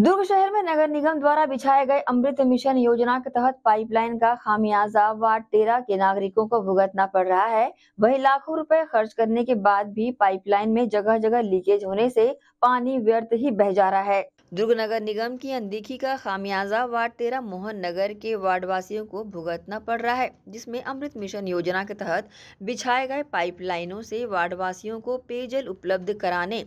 दुर्ग शहर में नगर निगम द्वारा बिछाए गए अमृत मिशन योजना के तहत पाइपलाइन का खामियाजा वार्ड तेरह के नागरिकों को भुगतना पड़ रहा है वही लाखों रुपए खर्च करने के बाद भी पाइपलाइन में जगह जगह लीकेज होने से पानी व्यर्थ ही बह जा रहा है दुर्ग नगर निगम की अनदेखी का खामियाजा वार्ड तेरह मोहन नगर के वार्डवासियों को भुगतना पड़ रहा है जिसमें अमृत मिशन योजना के तहत बिछाए गए पाइपलाइनों से वार्डवासियों को पेयजल उपलब्ध कराने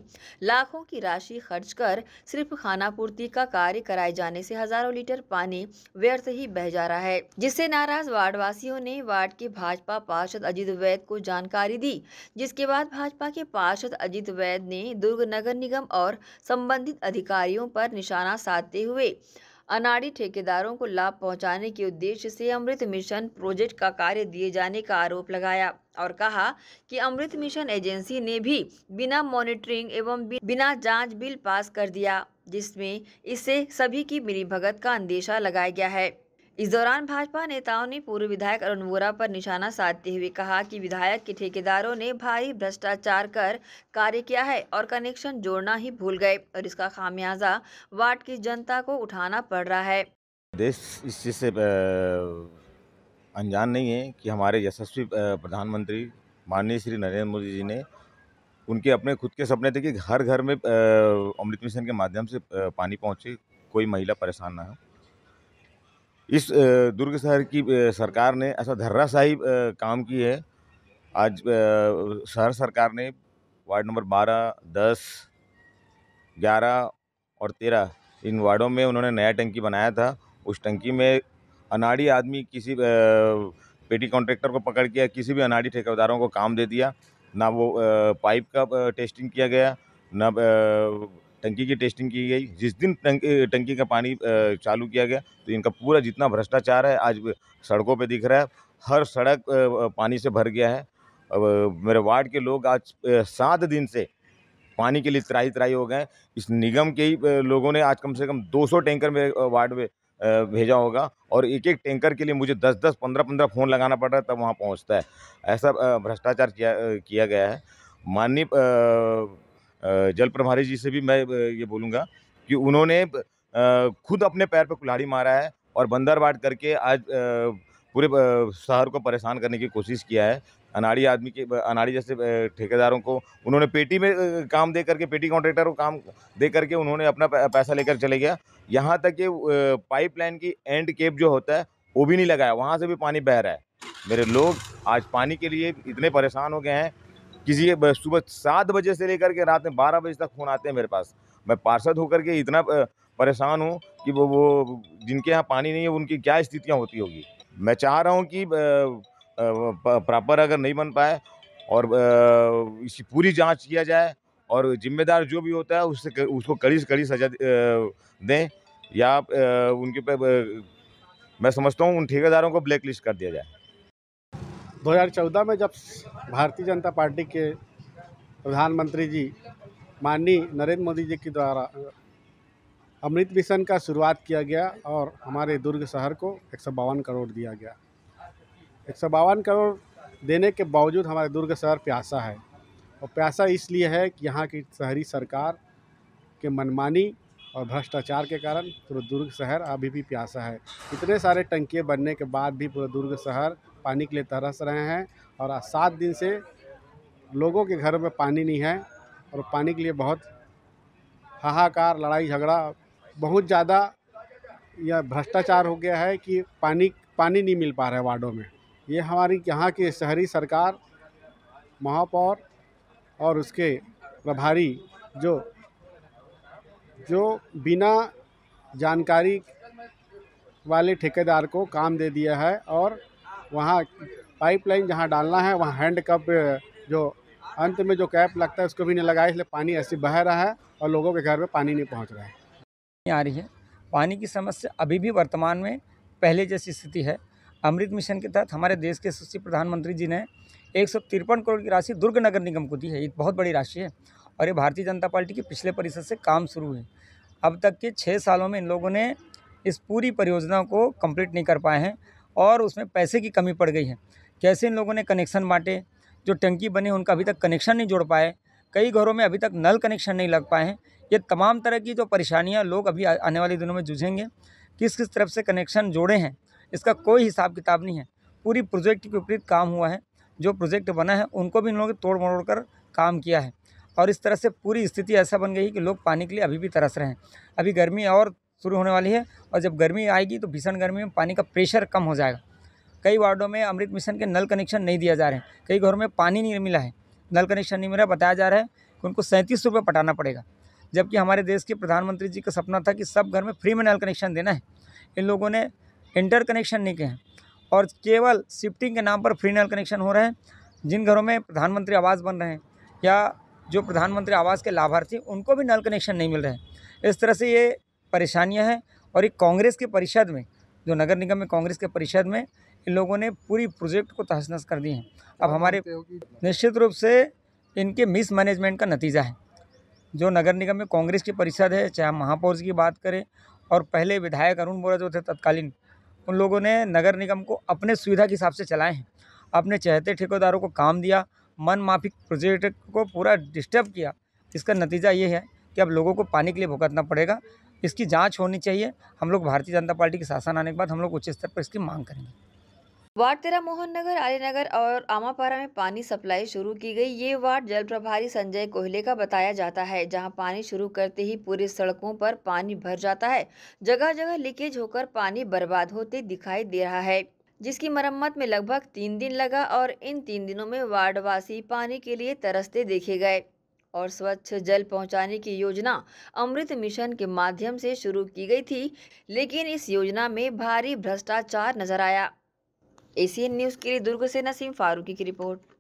लाखों की राशि खर्च कर सिर्फ खानापूर्ति का कार्य कराए जाने से हजारों लीटर पानी व्यर्थ ही बह जा रहा है जिससे नाराज वार्डवासियों ने वार्ड के भाजपा पार्षद अजीत वैद को जानकारी दी जिसके बाद भाजपा के पार्षद अजीत वैद ने दुर्ग नगर निगम और संबंधित अधिकारियों पर निशाना साधते हुए अनाड़ी ठेकेदारों को लाभ पहुंचाने के उद्देश्य से अमृत मिशन प्रोजेक्ट का कार्य दिए जाने का आरोप लगाया और कहा कि अमृत मिशन एजेंसी ने भी बिना मॉनिटरिंग एवं बिना जांच बिल पास कर दिया जिसमें इससे सभी की मिली भगत का अंदेशा लगाया गया है इस दौरान भाजपा नेताओं ने पूर्व विधायक अरुण वोरा पर निशाना साधते हुए कहा कि विधायक के ठेकेदारों ने भारी भ्रष्टाचार कर कार्य किया है और कनेक्शन जोड़ना ही भूल गए और इसका खामियाजा वार्ड की जनता को उठाना पड़ रहा है देश इस चीज़ से अनजान नहीं है कि हमारे यशस्वी प्रधानमंत्री माननीय श्री नरेंद्र मोदी जी ने उनके अपने खुद के सपने थे कि हर घर में अमृत मिशन के माध्यम से पानी पहुँचे कोई महिला परेशान ना हो इस दुर्ग शहर की सरकार ने ऐसा अच्छा, धर्रा साहिब काम की है आज शहर सरकार ने वार्ड नंबर बारह दस ग्यारह और तेरह इन वार्डों में उन्होंने नया टंकी बनाया था उस टंकी में अनाड़ी आदमी किसी पेटी कॉन्ट्रैक्टर को पकड़ किया किसी भी अनाड़ी ठेकेदारों को काम दे दिया ना वो पाइप का टेस्टिंग किया गया ना टंकी की टेस्टिंग की गई जिस दिन टंकी टंकी का पानी चालू किया गया तो इनका पूरा जितना भ्रष्टाचार है आज सड़कों पे दिख रहा है हर सड़क पानी से भर गया है अब मेरे वार्ड के लोग आज सात दिन से पानी के लिए त्राही त्राही हो गए इस निगम के ही लोगों ने आज कम से कम 200 टैंकर मेरे वार्ड में भेजा होगा और एक एक टैंकर के लिए मुझे 10-10, 15-15 फ़ोन लगाना पड़ रहा है तब वहाँ पहुँचता है ऐसा भ्रष्टाचार किया किया गया है माननीय जल प्रभारी जी से भी मैं ये बोलूँगा कि उन्होंने खुद अपने पैर पर कुल्हाड़ी मारा है और बंदर बाट करके आज पूरे शहर को परेशान करने की कोशिश किया है अनाड़ी आदमी के अनाड़ी जैसे ठेकेदारों को उन्होंने पेटी में काम दे करके पेटी कॉन्ट्रेक्टर को काम दे करके उन्होंने अपना पैसा लेकर चले गया यहाँ तक कि पाइपलाइन की एंड केप जो होता है वो भी नहीं लगाया वहाँ से भी पानी बह रहा है मेरे लोग आज पानी के लिए इतने परेशान हो गए हैं किसी सुबह सात बजे से लेकर के रात में बारह बजे तक फ़ोन आते हैं मेरे पास मैं पार्षद होकर के इतना परेशान हूँ कि वो वो जिनके यहाँ पानी नहीं है उनकी क्या स्थितियाँ होती होगी मैं चाह रहा हूँ कि प्रॉपर अगर नहीं बन पाए और इसकी पूरी जांच किया जाए और जिम्मेदार जो भी होता है उससे उसको कड़ी से कड़ी सजा दें या उनके पे मैं समझता हूँ उन ठेकेदारों को ब्लैक लिस्ट कर दिया जाए 2014 में जब भारतीय जनता पार्टी के प्रधानमंत्री जी माननीय नरेंद्र मोदी जी के द्वारा अमृत मिशन का शुरुआत किया गया और हमारे दुर्ग शहर को एक करोड़ दिया गया एक करोड़ देने के बावजूद हमारे दुर्ग शहर प्यासा है और प्यासा इसलिए है कि यहाँ की शहरी सरकार के मनमानी और भ्रष्टाचार के कारण पूरा दुर्ग शहर अभी भी प्यासा है इतने सारे टंकियाँ बनने के बाद भी पूरा दुर्ग शहर पानी के लिए तरस रहे हैं और सात दिन से लोगों के घर में पानी नहीं है और पानी के लिए बहुत हाहाकार लड़ाई झगड़ा बहुत ज़्यादा यह भ्रष्टाचार हो गया है कि पानी पानी नहीं मिल पा रहा है वार्डों में ये हमारी यहाँ की शहरी सरकार महापौर और उसके प्रभारी जो जो बिना जानकारी वाले ठेकेदार को काम दे दिया है और वहाँ पाइपलाइन जहाँ डालना है वहाँ हैंड कप जो अंत में जो कैप लगता है उसको भी नहीं लगाया इसलिए पानी ऐसे बह रहा है और लोगों के घर में पानी नहीं पहुँच रहा है आ रही है पानी की समस्या अभी भी वर्तमान में पहले जैसी स्थिति है अमृत मिशन के तहत हमारे देश के सुश्री प्रधानमंत्री जी ने एक करोड़ की राशि दुर्ग नगर निगम को दी है एक बहुत बड़ी राशि है और ये भारतीय जनता पार्टी के पिछले परिषद से काम शुरू है अब तक के छः सालों में इन लोगों ने इस पूरी परियोजना को कंप्लीट नहीं कर पाए हैं और उसमें पैसे की कमी पड़ गई है कैसे इन लोगों ने कनेक्शन बांटे जो टंकी बने उनका अभी तक कनेक्शन नहीं जोड़ पाए कई घरों में अभी तक नल कनेक्शन नहीं लग पाए हैं ये तमाम तरह की जो परेशानियाँ लोग अभी आने वाले दिनों में जूझेंगे किस किस तरफ से कनेक्शन जोड़े हैं इसका कोई हिसाब किताब नहीं है पूरी प्रोजेक्ट के विपरीत काम हुआ है जो प्रोजेक्ट बना है उनको भी इन लोगों ने तोड़ मरोड़ कर काम किया है और इस तरह से पूरी स्थिति ऐसा बन गई कि लोग पानी के लिए अभी भी तरस रहे हैं अभी गर्मी और शुरू होने वाली है और जब गर्मी आएगी तो भीषण गर्मी में पानी का प्रेशर कम हो जाएगा कई वार्डों में अमृत मिशन के नल कनेक्शन नहीं दिया जा रहे हैं कई घरों में पानी नहीं मिला है नल कनेक्शन नहीं मिला बताया जा रहा है कि उनको सैंतीस रुपये पटाना पड़ेगा जबकि हमारे देश के प्रधानमंत्री जी का सपना था कि सब घर में फ्री में नल कनेक्शन देना है इन लोगों ने इंटर कनेक्शन नहीं किए हैं और केवल शिफ्टिंग के नाम पर फ्री नल कनेक्शन हो रहे हैं जिन घरों में प्रधानमंत्री आवास बन रहे हैं या जो प्रधानमंत्री आवास के लाभार्थी उनको भी नल कनेक्शन नहीं मिल रहे हैं इस तरह से ये परेशानियां हैं और एक कांग्रेस के परिषद में जो नगर निगम में कांग्रेस के परिषद में इन लोगों ने पूरी प्रोजेक्ट को तहस नहस कर दी है अब हमारे निश्चित रूप से इनके मिस मैनेजमेंट का नतीजा है जो नगर निगम में कांग्रेस की परिषद है चाहे हम महापौर की बात करें और पहले विधायक अरुण बोरा जो थे तत्कालीन उन लोगों ने नगर निगम को अपने सुविधा के हिसाब से चलाए हैं अपने चहते ठेकेदारों को काम दिया मन माफिक प्रोजेक्ट को पूरा डिस्टर्ब किया इसका नतीजा ये है कि अब लोगों को पानी के लिए भुगतना पड़ेगा इसकी जांच होनी चाहिए हम लोग भारतीय जनता पार्टी के शासन आने के बाद हम लोग उच्च स्तर पर इसकी मांग करेंगे वार्ड तेरा मोहन नगर आर्य नगर और आमापारा में पानी सप्लाई शुरू की गई ये वार्ड जल प्रभारी संजय कोहले का बताया जाता है जहां पानी शुरू करते ही पूरे सड़कों पर पानी भर जाता है जगह जगह लीकेज होकर पानी बर्बाद होते दिखाई दे रहा है जिसकी मरम्मत में लगभग तीन दिन लगा और इन तीन दिनों में वार्डवासी पानी के लिए तरसते देखे गए और स्वच्छ जल पहुंचाने की योजना अमृत मिशन के माध्यम से शुरू की गई थी लेकिन इस योजना में भारी भ्रष्टाचार नजर आया एशियन न्यूज़ के लिए दुर्ग से नसीम फारूकी की रिपोर्ट